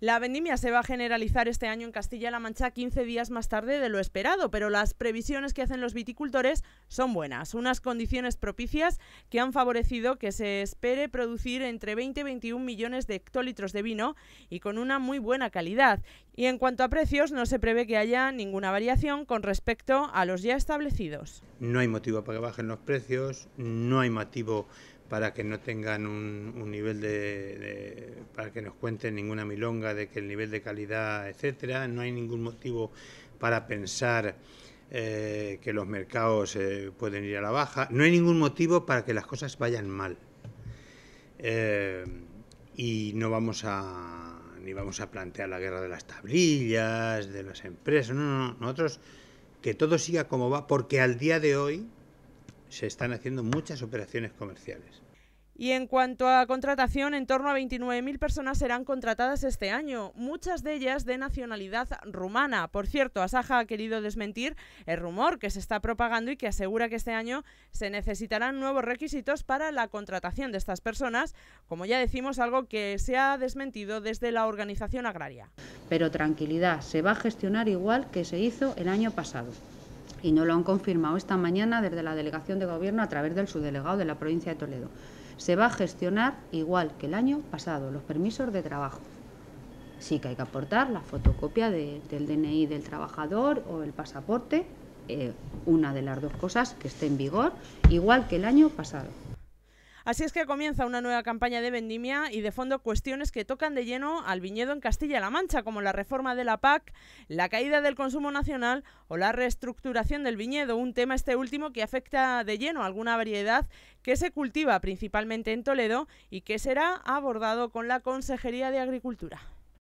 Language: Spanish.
La vendimia se va a generalizar este año en Castilla-La Mancha 15 días más tarde de lo esperado, pero las previsiones que hacen los viticultores son buenas, unas condiciones propicias que han favorecido que se espere producir entre 20 y 21 millones de hectolitros de vino y con una muy buena calidad. Y en cuanto a precios, no se prevé que haya ninguna variación con respecto a los ya establecidos. No hay motivo para que bajen los precios, no hay motivo para que no tengan un, nivel de, para que nos cuenten ninguna milonga de que el nivel de calidad, etcétera. No hay ningún motivo para pensar eh, que los mercados eh, pueden ir a la baja. No hay ningún motivo para que las cosas vayan mal. Eh, y no vamos a ni vamos a plantear la guerra de las tablillas, de las empresas. No, no, no. Nosotros que todo siga como va, porque al día de hoy se están haciendo muchas operaciones comerciales. Y en cuanto a contratación, en torno a 29.000 personas serán contratadas este año, muchas de ellas de nacionalidad rumana. Por cierto, Asaja ha querido desmentir el rumor que se está propagando y que asegura que este año se necesitarán nuevos requisitos para la contratación de estas personas, como ya decimos, algo que se ha desmentido desde la organización agraria. Pero tranquilidad, se va a gestionar igual que se hizo el año pasado y no lo han confirmado esta mañana desde la Delegación de Gobierno a través del subdelegado de la provincia de Toledo. Se va a gestionar, igual que el año pasado, los permisos de trabajo. Sí que hay que aportar la fotocopia del DNI del trabajador o el pasaporte, eh, una de las dos cosas que esté en vigor, igual que el año pasado. Así es que comienza una nueva campaña de vendimia y de fondo cuestiones que tocan de lleno al viñedo en Castilla-La Mancha, como la reforma de la PAC, la caída del consumo nacional o la reestructuración del viñedo, un tema este último que afecta de lleno a alguna variedad que se cultiva principalmente en Toledo y que será abordado con la Consejería de Agricultura.